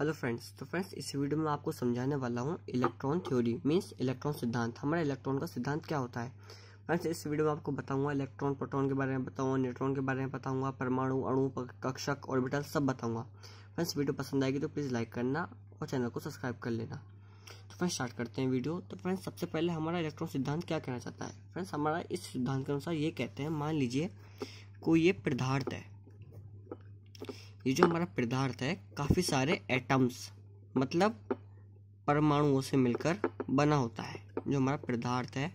hello friends तो friends इस video में आपको समझाने वाला हूँ इलेक्ट्रॉन थ्योरी मीन्स इलेक्ट्रॉन सिद्धांत हमारा इलेक्ट्रॉन का सिद्धांत क्या होता है फ्रेंड्स इस वीडियो में आपको बताऊंगा इलेक्ट्रॉन प्रोटॉन के बारे में बताऊंगा न्यूट्रॉन के बारे में बताऊंगा परमाणु अणु कक्षक ऑर्बिटल सब बताऊंगा फ्रेंड्स वीडियो पसंद आएगी तो प्लीज़ लाइक करना और चैनल को सब्सक्राइब कर लेना तो फ्रेंड्स स्टार्ट करते हैं वीडियो तो फ्रेंड्स सबसे पहले हमारा इलेक्ट्रॉन सिद्धांत क्या कहना चाहता है फ्रेंड्स हमारा इस सिद्धांत के अनुसार ये कहते हैं मान लीजिए कोई ये पदार्थ है ये जो हमारा पदार्थ है काफ़ी सारे एटम्स मतलब परमाणुओं से मिलकर बना होता है जो हमारा पदार्थ है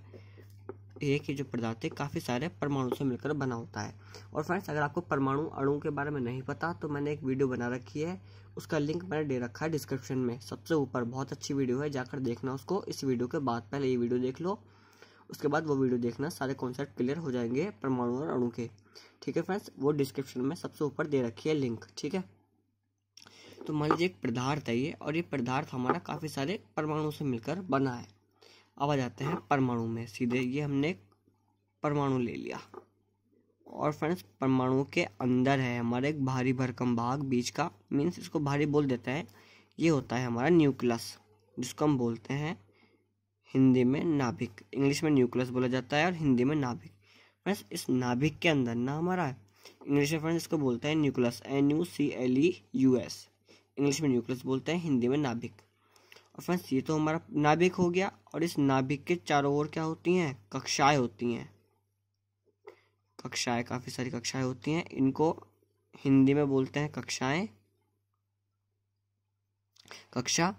एक ही जो पदार्थ है काफ़ी सारे परमाणु से मिलकर बना होता है और फ्रेंड्स अगर आपको परमाणु अणु के बारे में नहीं पता तो मैंने एक वीडियो बना रखी है उसका लिंक मैंने दे रखा है डिस्क्रिप्शन में सबसे ऊपर बहुत अच्छी वीडियो है जाकर देखना उसको इस वीडियो के बाद पहले ये वीडियो देख लो उसके बाद वो वीडियो देखना सारे कॉन्सेप्ट क्लियर हो जाएंगे परमाणु और अणु के ठीक है फ्रेंड्स वो डिस्क्रिप्शन में सबसे ऊपर दे रखी है लिंक ठीक है तो मान लीजिए एक पदार्थ है ये और ये पदार्थ हमारा काफ़ी सारे परमाणु से मिलकर बना है अब आ जाते हैं परमाणु में सीधे ये हमने परमाणु ले लिया और फ्रेंड्स परमाणु के अंदर है हमारा एक भारी भरकम भाग बीच का मीन्स इसको भारी बोल देता है ये होता है हमारा न्यूक्लस जिसको हम बोलते हैं हिंदी में नाभिक इंग्लिश में न्यूक्लियस बोला जाता है और हिंदी में नाभिक फ्रेंड्स इस नाभिक के अंदर ना हमारा है इंग्लिश में फ्रेंड्स इसको बोलते हैं nucleus N U C L E U S English में न्यूक्लियस बोलते हैं हिंदी में नाभिक और फ्रेंड्स ये तो हमारा नाभिक हो गया और इस नाभिक के चारों ओर क्या होती हैं कक्षाएं होती हैं कक्षाएं काफ़ी सारी कक्षाएं होती हैं इनको हिंदी में बोलते हैं कक्षाएं कक्षा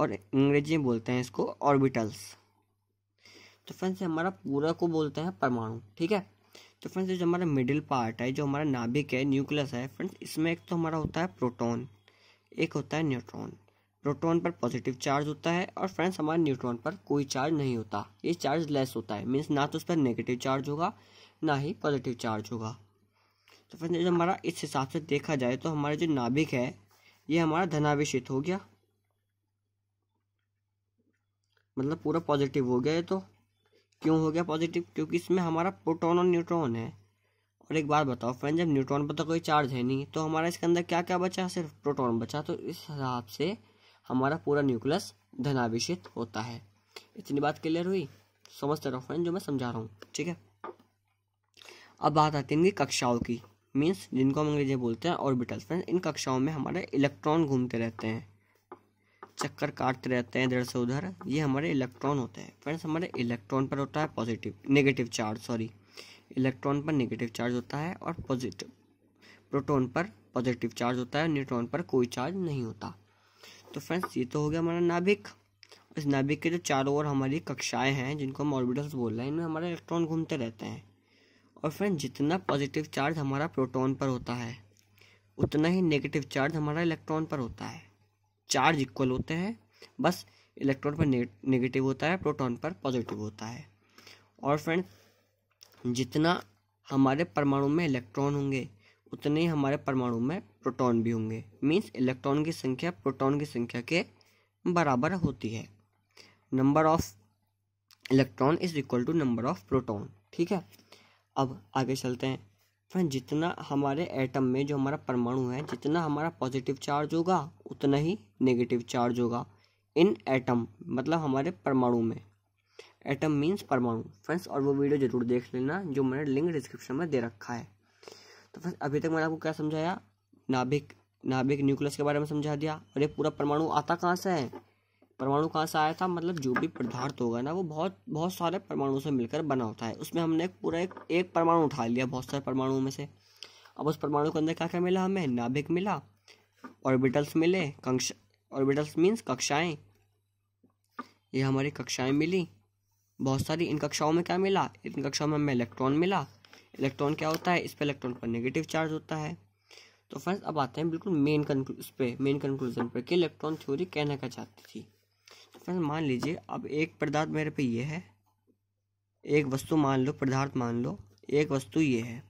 और अंग्रेजी में बोलते हैं इसको ऑर्बिटल्स तो फ्रेंड्स ये हमारा पूरा को बोलते हैं परमाणु ठीक है तो फ्रेंड्स ये जो हमारा मिडिल पार्ट है जो हमारा नाभिक है न्यूक्लियस है फ्रेंड्स इसमें एक तो हमारा होता है प्रोटोन एक होता है न्यूट्रॉन प्रोटोन पर पॉजिटिव चार्ज होता है और फ्रेंड्स हमारे न्यूट्रॉन पर कोई चार्ज नहीं होता ये चार्ज लेस होता है मीन्स ना तो उस पर नेगेटिव चार्ज होगा ना ही पॉजिटिव चार्ज होगा तो फ्रेंड्स जब हमारा इस हिसाब से देखा जाए तो हमारा जो नाभिक है ये हमारा धनाभिषित हो गया मतलब पूरा पॉजिटिव हो गया है तो क्यों हो गया पॉजिटिव क्योंकि इसमें हमारा प्रोटोन और न्यूट्रॉन है और एक बार बताओ फ्रेंड जब न्यूट्रॉन पर तो कोई चार्ज है नहीं तो हमारा इसके अंदर क्या क्या बचा सिर्फ प्रोटोन बचा तो इस हिसाब से हमारा पूरा न्यूक्लियस धनाविषित होता है इतनी बात क्लियर हुई समझते रहो फ्रेंड जो मैं समझा रहा हूँ ठीक है अब बात आती है इनकी कक्षाओं की मीन्स जिनको हम अंग्रेजी बोलते हैं ऑर्बिटल्स फ्रेंड इन कक्षाओं में हमारे इलेक्ट्रॉन घूमते रहते हैं चक्कर काटते रहते हैं इधर से उधर ये हमारे इलेक्ट्रॉन होते हैं फ्रेंड्स हमारे इलेक्ट्रॉन पर होता है positive negative charge sorry electron पर नेगेटिव चार्ज होता है और पॉजिटिव प्रोटॉन पर पॉजिटिव चार्ज होता है न्यूट्रॉन पर कोई चार्ज नहीं होता तो फ्रेंड्स ये तो हो गया हमारा नाभिक इस नाभिक के जो चारों ओर हमारी कक्षाएं हैं जिनको हम ऑर्बिटल्स बोल रहे हैं इनमें हमारे इलेक्ट्रॉन घूमते रहते हैं और फ्रेंड्स जितना पॉजिटिव चार्ज हमारा प्रोटॉन पर होता है उतना ही नेगेटिव चार्ज हमारा इलेक्ट्रॉन पर होता है चार्ज इक्वल होते हैं बस इलेक्ट्रॉन पर नेगेटिव होता है प्रोटॉन पर पॉजिटिव होता है और फ्रेंड जितना हमारे परमाणु में इलेक्ट्रॉन होंगे उतने ही हमारे परमाणु में प्रोटॉन भी होंगे मीन्स इलेक्ट्रॉन की संख्या प्रोटॉन की संख्या के बराबर होती है number of electron is equal to number of proton ठीक है अब आगे चलते हैं फ्रेंड जितना हमारे एटम में जो हमारा परमाणु है जितना हमारा पॉजिटिव चार्ज होगा उतना ही नेगेटिव चार्ज होगा इन एटम मतलब हमारे परमाणु में एटम मीन्स परमाणु फ्रेंड्स और वो वीडियो ज़रूर देख लेना जो मैंने लिंक डिस्क्रिप्शन में दे रखा है तो फ्रेंड्स अभी तक मैंने आपको क्या समझाया नाभिक नाभिक न्यूक्लियस के बारे में समझा दिया और ये पूरा परमाणु आता कहाँ से है परमाणु कहाँ से आया था मतलब जो भी पदार्थ होगा ना वो बहुत बहुत सारे परमाणु से मिलकर बना होता है उसमें हमने पूरा एक एक परमाणु उठा लिया बहुत सारे परमाणुओं में से अब उस परमाणु के अंदर क्या क्या मिला हमें नाभिक मिला ऑर्बिटल्स मिले कंक्ष ऑर्बिटल्स मीन्स कक्षाएं ये हमारी कक्षाएं मिली बहुत सारी इन कक्षाओं में क्या मिला इन कक्षाओं में हमें इलेक्ट्रॉन मिला इलेक्ट्रॉन क्या होता है इस पर इलेक्ट्रॉन पर नेगेटिव चार्ज होता है तो फ्रेंड्स अब आते हैं बिल्कुल मेन कंक्लू इस पर मेन कंक्लूजन पर कि इलेक्ट्रॉन थ्योरी कहना क्या चाहती थी फ्रेंड मान लीजिए अब एक पदार्थ मेरे पे ये है एक वस्तु मान लो पदार्थ मान लो एक वस्तु ये है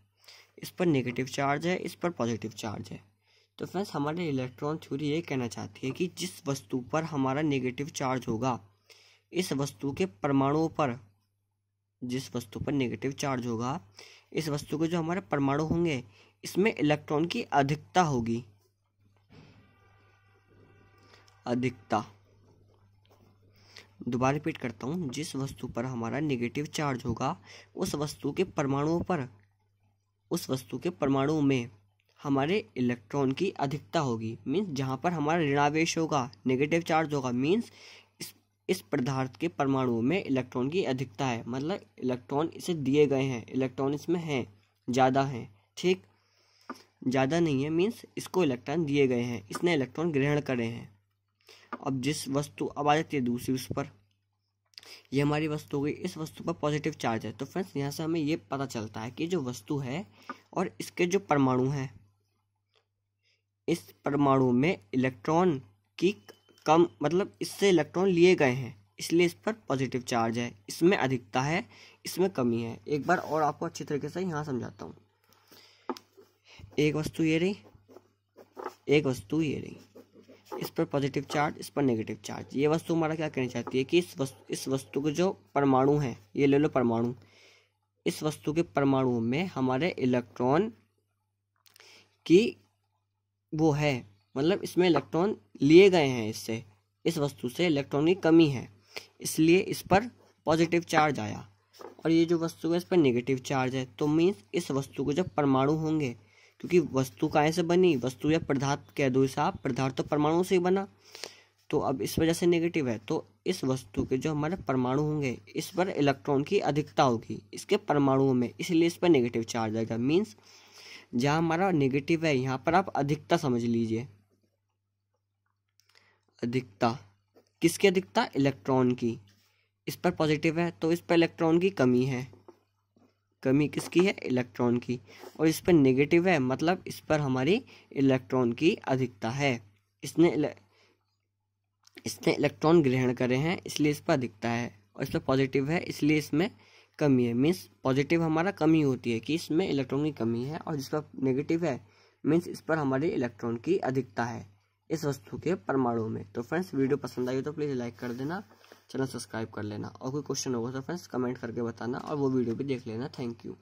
इस पर नेगेटिव चार्ज है इस पर पॉजिटिव चार्ज है तो फ्रेंड्स हमारे इलेक्ट्रॉन थ्योरी ये कहना चाहती है कि जिस वस्तु पर हमारा नेगेटिव चार्ज होगा इस वस्तु के परमाणुओं पर जिस वस्तु पर नेगेटिव चार्ज होगा इस वस्तु के जो हमारे परमाणु होंगे इसमें इलेक्ट्रॉन की अधिकता होगी अधिकता दोबारा रिपीट करता हूँ जिस वस्तु पर हमारा नेगेटिव चार्ज होगा उस वस्तु के परमाणुओं पर उस वस्तु के परमाणुओं में हमारे इलेक्ट्रॉन की अधिकता होगी मीन्स जहाँ पर हमारा ऋणावेश होगा नेगेटिव चार्ज होगा मीन्स इस इस पदार्थ के परमाणुओं में इलेक्ट्रॉन की अधिकता है मतलब इलेक्ट्रॉन इसे दिए गए हैं इलेक्ट्रॉन इसमें हैं ज़्यादा हैं ठीक ज़्यादा नहीं है मीन्स इसको इलेक्ट्रॉन दिए गए हैं इसने इलेक्ट्रॉन ग्रहण करे हैं अब जिस वस्तु अब आ जाती है दूसरी उस पर ये हमारी वस्तु हो गई इस वस्तु पर पॉजिटिव चार्ज है तो फ्रेंड्स यहाँ से हमें ये पता चलता है कि जो वस्तु है और इसके जो परमाणु हैं इस परमाणु में इलेक्ट्रॉन की कम मतलब इससे इलेक्ट्रॉन लिए गए हैं इसलिए इस पर पॉजिटिव चार्ज है इसमें अधिकता है इसमें कमी है एक बार और आपको अच्छी तरीके से यहाँ समझाता हूँ एक वस्तु ये रही एक वस्तु ये रही इस पर पॉजिटिव चार्ज इस पर नेगेटिव चार्ज ये वस्तु हमारा क्या कहना चाहती है कि इस वस्तु इस वस्तु के जो परमाणु हैं ये ले लो परमाणु इस वस्तु के परमाणु में हमारे इलेक्ट्रॉन की वो है मतलब इसमें इलेक्ट्रॉन लिए गए हैं इससे इस वस्तु से इलेक्ट्रॉन की कमी है इसलिए इस पर पॉजिटिव चार्ज आया और ये जो वस्तु है इस पर नेगेटिव चार्ज है तो मीन्स इस वस्तु के जब परमाणु होंगे क्योंकि वस्तु काय से बनी वस्तु या पदार्थ कह दो इसे आप पदार्थ तो परमाणु से ही बना तो अब इस वजह से नेगेटिव है तो इस वस्तु के जो हमारे परमाणु होंगे इस पर इलेक्ट्रॉन की अधिकता होगी इसके परमाणुओं में इसलिए इस पर नेगेटिव चार्ज आएगा मीन्स जहाँ हमारा नेगेटिव है यहाँ पर आप अधिकता समझ लीजिए अधिकता किसकी अधिकता इलेक्ट्रॉन की इस पर पॉजिटिव है तो इस पर इलेक्ट्रॉन की कमी है कमी किसकी है इलेक्ट्रॉन की और इस पर नेगेटिव है मतलब इस पर हमारी इलेक्ट्रॉन की अधिकता है इसने इसने इलेक्ट्रॉन ग्रहण करे हैं इसलिए इस पर अधिकता है और इस पर पॉजिटिव है इसलिए इसमें कमी है मीन्स पॉजिटिव हमारा कमी होती है कि इसमें इलेक्ट्रॉन की कमी है और जिस पर नेगेटिव है मीन्स इस पर हमारे इलेक्ट्रॉन की अधिकता है इस वस्तु के परमाणु में तो फ्रेंड्स वीडियो पसंद आई तो प्लीज़ लाइक कर देना चैनल सब्सक्राइब कर लेना और कोई क्वेश्चन होगा तो फ्रेंड्स कमेंट करके बताना और वो वीडियो भी देख लेना थैंक यू